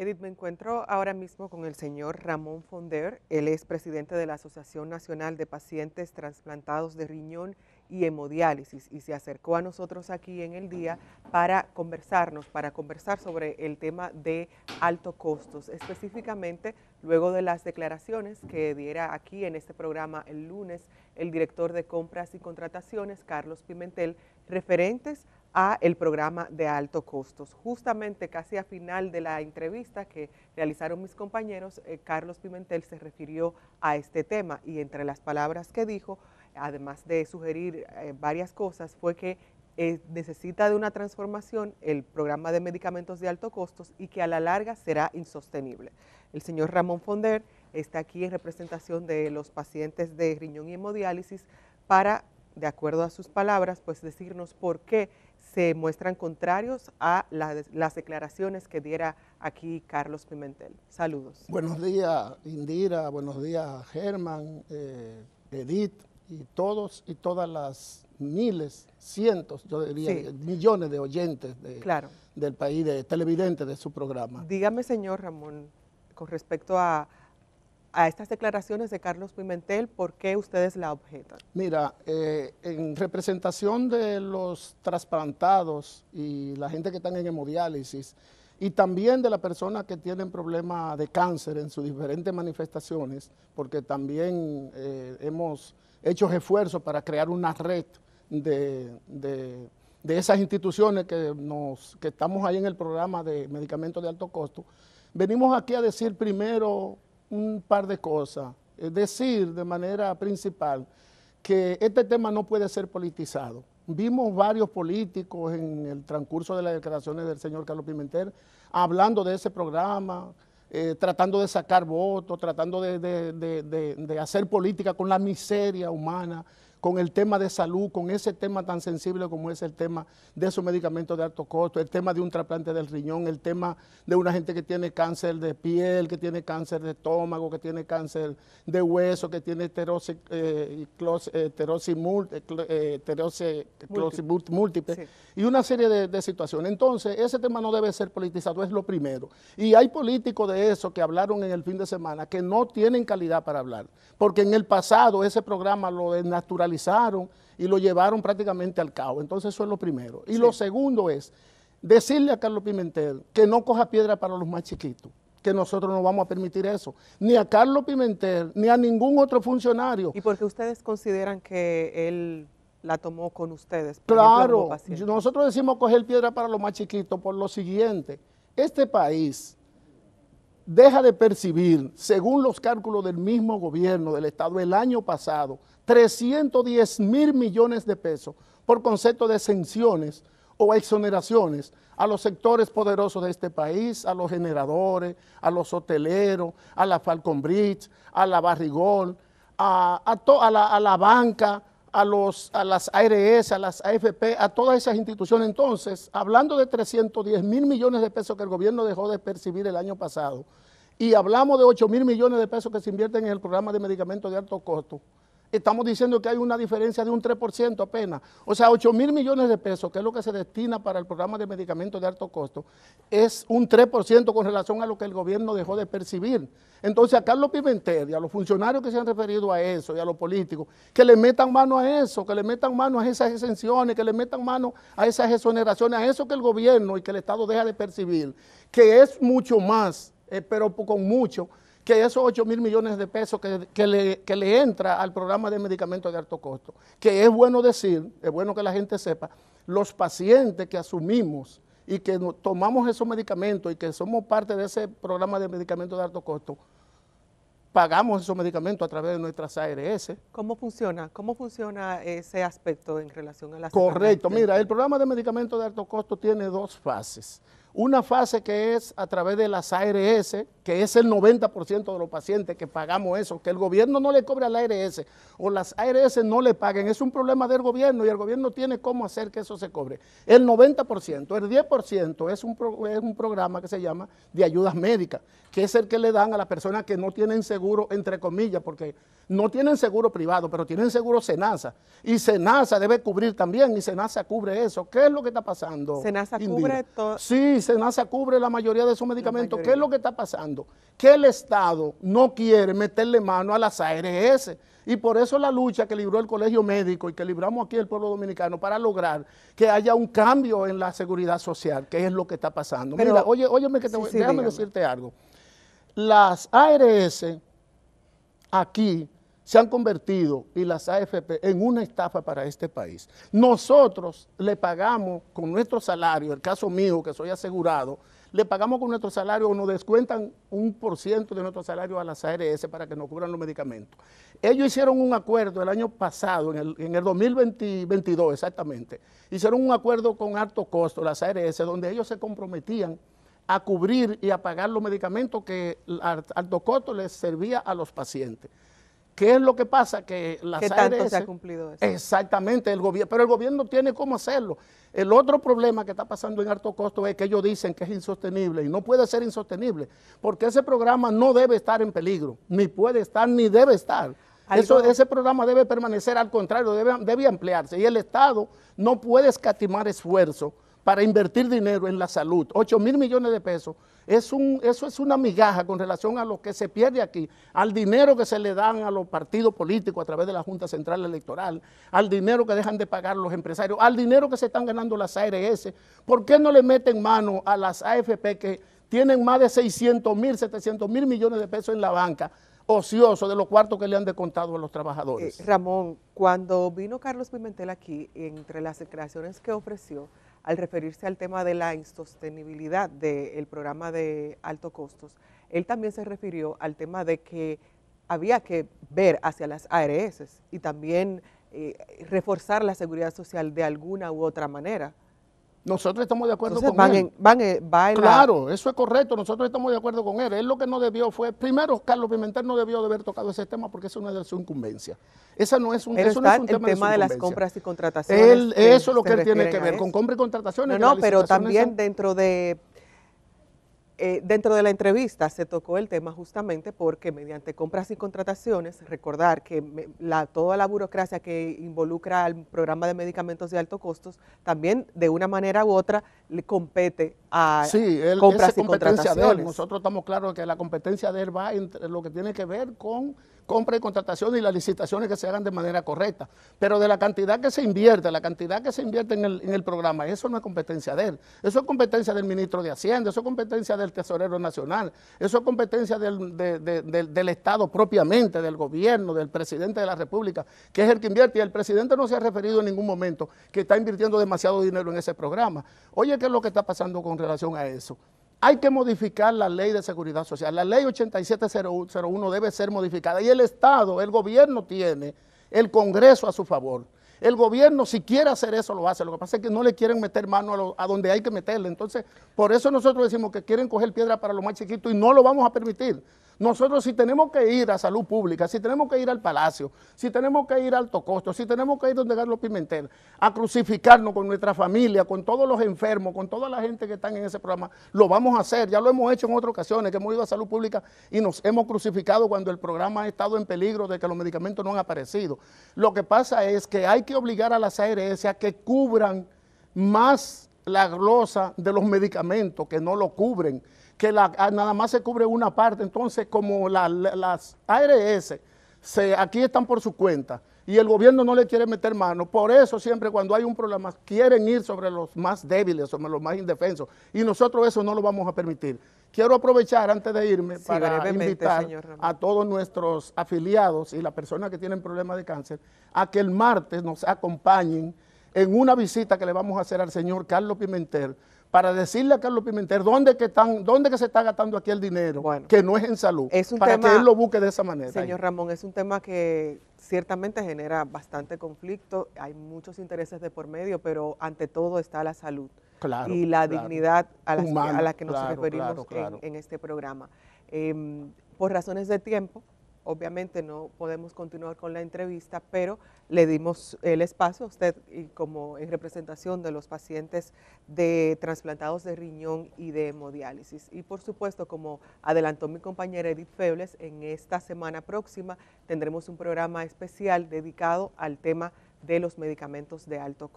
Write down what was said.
Edith, me encuentro ahora mismo con el señor Ramón Fonder. Él es presidente de la Asociación Nacional de Pacientes Transplantados de Riñón y Hemodiálisis y se acercó a nosotros aquí en el día para conversarnos, para conversar sobre el tema de alto costos, específicamente luego de las declaraciones que diera aquí en este programa el lunes el director de compras y contrataciones, Carlos Pimentel, referentes a el programa de alto costos. Justamente casi a final de la entrevista que realizaron mis compañeros, eh, Carlos Pimentel se refirió a este tema y entre las palabras que dijo, además de sugerir eh, varias cosas, fue que eh, necesita de una transformación el programa de medicamentos de alto costos y que a la larga será insostenible. El señor Ramón Fonder está aquí en representación de los pacientes de riñón y hemodiálisis para de acuerdo a sus palabras, pues decirnos por qué se muestran contrarios a las declaraciones que diera aquí Carlos Pimentel. Saludos. Buenos días, Indira, buenos días, Germán, eh, Edith y todos y todas las miles, cientos, yo diría millones de oyentes del país, de televidentes de su programa. Dígame, señor Ramón, con respecto a, a estas declaraciones de Carlos Pimentel, ¿por qué ustedes la objetan? Mira, eh, en representación de los trasplantados y la gente que están en hemodiálisis, y también de las personas que tienen problemas de cáncer en sus diferentes manifestaciones, porque también eh, hemos hecho esfuerzos para crear una red de, esas instituciones que, nos, que estamos ahí en el programa de medicamentos de alto costo, venimos aquí a decir primero un par de cosas. Es decir, de manera principal, que este tema no puede ser politizado. Vimos varios políticos en el transcurso de las declaraciones del señor Carlos Pimentel hablando de ese programa, eh, tratando de sacar votos, tratando de, de, hacer política con la miseria humana con el tema de salud, con ese tema tan sensible como es el tema de esos medicamentos de alto costo, el tema de un trasplante del riñón, el tema de una gente que tiene cáncer de piel, que tiene cáncer de estómago, que tiene cáncer de hueso, que tiene esterosis, eh, eh, eh, múltiple, y una serie de, situaciones. Entonces, ese tema no debe ser politizado, es lo primero. Y hay políticos de eso que hablaron en el fin de semana que no tienen calidad para hablar, porque en el pasado ese programa lo desnaturalizó y lo llevaron prácticamente al cabo. Entonces eso es lo primero. Y lo segundo es decirle a Carlos Pimentel que no coja piedra para los más chiquitos, que nosotros no vamos a permitir eso, ni a Carlos Pimentel, ni a ningún otro funcionario. ¿Y porque ustedes consideran que él la tomó con ustedes? Claro, nosotros decimos coger piedra para los más chiquitos por lo siguiente, este país deja de percibir, según los cálculos del mismo gobierno del Estado el año pasado, 310 mil millones de pesos por concepto de exenciones o exoneraciones a los sectores poderosos de este país, a los generadores, a los hoteleros, a la Falcon Bridge, a la Barrigol, a, a, la, a la banca, a, los, a las ARS, a las AFP, a todas esas instituciones. Entonces, hablando de 310 mil millones de pesos que el gobierno dejó de percibir el año pasado, y hablamos de 8 mil millones de pesos que se invierten en el programa de medicamentos de alto costo, Estamos diciendo que hay una diferencia de un 3% apenas. O sea, 8 mil millones de pesos, que es lo que se destina para el programa de medicamentos de alto costo, es un 3% con relación a lo que el gobierno dejó de percibir. Entonces, a Carlos Pimentel y a los funcionarios que se han referido a eso y a los políticos, que le metan mano a eso, que le metan mano a esas exenciones, que le metan mano a esas exoneraciones, a eso que el gobierno y que el Estado deja de percibir, que es mucho más, eh, pero con mucho, que esos 8 mil millones de pesos que, le, entra al programa de medicamentos de alto costo, que es bueno decir, es bueno que la gente sepa, los pacientes que asumimos y que tomamos esos medicamentos y que somos parte de ese programa de medicamentos de alto costo, pagamos esos medicamentos a través de nuestras ARS. ¿Cómo funciona? ¿Cómo funciona ese aspecto en relación a las... Correcto, mira, el programa de medicamentos de alto costo tiene dos fases. Una fase que es a través de las ARS, que es el 90% de los pacientes que pagamos eso, que el gobierno no le cobre al la ARS o las ARS no le paguen, es un problema del gobierno y el gobierno tiene cómo hacer que eso se cobre. El 90%, el 10% es un, un programa que se llama de ayudas médicas, que es el que le dan a las personas que no tienen seguro, entre comillas, porque no tienen seguro privado, pero tienen seguro Senasa. Y Senasa debe cubrir también, y Senasa cubre eso. ¿Qué es lo que está pasando? Senasa cubre todo. Sí, Senasa cubre la mayoría de esos medicamentos. ¿Qué es lo que está pasando? Que el Estado no quiere meterle mano a las ARS. Y por eso la lucha que libró el Colegio Médico y que libramos aquí el pueblo dominicano para lograr que haya un cambio en la seguridad social, que es lo que está pasando. Mira, oye, óyeme que te déjame decirte algo. Las ARS aquí se han convertido y las AFP en una estafa para este país. Nosotros le pagamos con nuestro salario, el caso mío que soy asegurado, le pagamos con nuestro salario o nos descuentan un por ciento de nuestro salario a las ARS para que nos cubran los medicamentos. Ellos hicieron un acuerdo el año pasado, en el, 2022 exactamente, hicieron un acuerdo con alto costo, las ARS, donde ellos se comprometían a cubrir y a pagar los medicamentos que alto costo les servía a los pacientes. ¿Qué es lo que pasa? Que las ¿Qué tanto se ha cumplido eso? Exactamente, el gobierno, pero el gobierno tiene cómo hacerlo. El otro problema que está pasando en alto costo es que ellos dicen que es insostenible y no puede ser insostenible, porque ese programa no debe estar en peligro, ni puede estar ni debe estar. ese programa debe permanecer, al contrario, debe, debe ampliarse y el Estado no puede escatimar esfuerzo para invertir dinero en la salud, 8 mil millones de pesos, es un, eso es una migaja con relación a lo que se pierde aquí, al dinero que se le dan a los partidos políticos a través de la Junta Central Electoral, al dinero que dejan de pagar los empresarios, al dinero que se están ganando las ARS. ¿Por qué no le meten mano a las AFP que tienen más de 600 mil, 700 mil millones de pesos en la banca? ocioso de los cuartos que le han descontado a los trabajadores. Eh, Ramón, cuando vino Carlos Pimentel aquí, entre las declaraciones que ofreció, al referirse al tema de la insostenibilidad del programa de alto costos, él también se refirió al tema de que había que ver hacia las ARS y también eh, reforzar la seguridad social de alguna u otra manera. Nosotros estamos de acuerdo con él. van claro, eso es correcto, nosotros estamos de acuerdo con él. Él lo que no debió fue, primero, Carlos Pimentel no debió de haber tocado ese tema porque eso no es de su incumbencia. Esa no es un, eso no es un tema, de, las compras y contrataciones. eso es lo que él tiene que ver, con compras y contrataciones. No, pero también dentro de eh, dentro de la entrevista se tocó el tema justamente porque mediante compras y contrataciones, recordar que la, toda la burocracia que involucra al programa de medicamentos de alto costos, también de una manera u otra le compete a sí, compras y competencia contrataciones. De él, nosotros estamos claros que la competencia de él va entre lo que tiene que ver con compra y contratación y las licitaciones que se hagan de manera correcta. Pero de la cantidad que se invierte, la cantidad que se invierte en el, programa, eso no es competencia de él. Eso es competencia del ministro de Hacienda, eso es competencia del tesorero nacional, eso es competencia del Estado propiamente, del gobierno, del presidente de la República, que es el que invierte. Y el presidente no se ha referido en ningún momento que está invirtiendo demasiado dinero en ese programa. Oye, ¿qué es lo que está pasando con relación a eso? Hay que modificar la ley de seguridad social. La ley 8701 debe ser modificada y el Estado, el gobierno tiene el Congreso a su favor. El gobierno si quiere hacer eso lo hace, lo que pasa es que no le quieren meter mano a, a, donde hay que meterle. Entonces, por eso nosotros decimos que quieren coger piedra para lo más chiquito y no lo vamos a permitir. Nosotros si tenemos que ir a salud pública, si tenemos que ir al Palacio, si tenemos que ir a alto costo, si tenemos que ir donde Carlos Pimentel, a crucificarnos con nuestra familia, con todos los enfermos, con toda la gente que están en ese programa, lo vamos a hacer. Ya lo hemos hecho en otras ocasiones, que hemos ido a salud pública y nos hemos crucificado cuando el programa ha estado en peligro de que los medicamentos no han aparecido. Lo que pasa es que hay que obligar a las ARS a que cubran más la glosa de los medicamentos que no lo cubren que la, ah, nada más se cubre una parte, entonces como las ARS se, aquí están por su cuenta y el gobierno no le quiere meter mano, por eso siempre cuando hay un problema quieren ir sobre los más débiles, sobre los más indefensos y nosotros eso no lo vamos a permitir. Quiero aprovechar antes de irme para invitar a todos nuestros afiliados y las personas que tienen problemas de cáncer a que el martes nos acompañen en una visita que le vamos a hacer al señor Carlos Pimentel para decirle a Carlos Pimentel dónde están, dónde que se está gastando aquí el dinero, que no es en salud, para que él lo busque de esa manera. Señor Ramón, es un tema que ciertamente genera bastante conflicto, hay muchos intereses de por medio, pero ante todo está la salud y la dignidad a, la que nos referimos en, este programa. Em, por razones de tiempo, Obviamente no podemos continuar con la entrevista, pero le dimos el espacio a usted y como en representación de los pacientes de trasplantados de riñón y de hemodiálisis. Y por supuesto, como adelantó mi compañera Edith Febles, en esta semana próxima tendremos un programa especial dedicado al tema de los medicamentos de alto costo.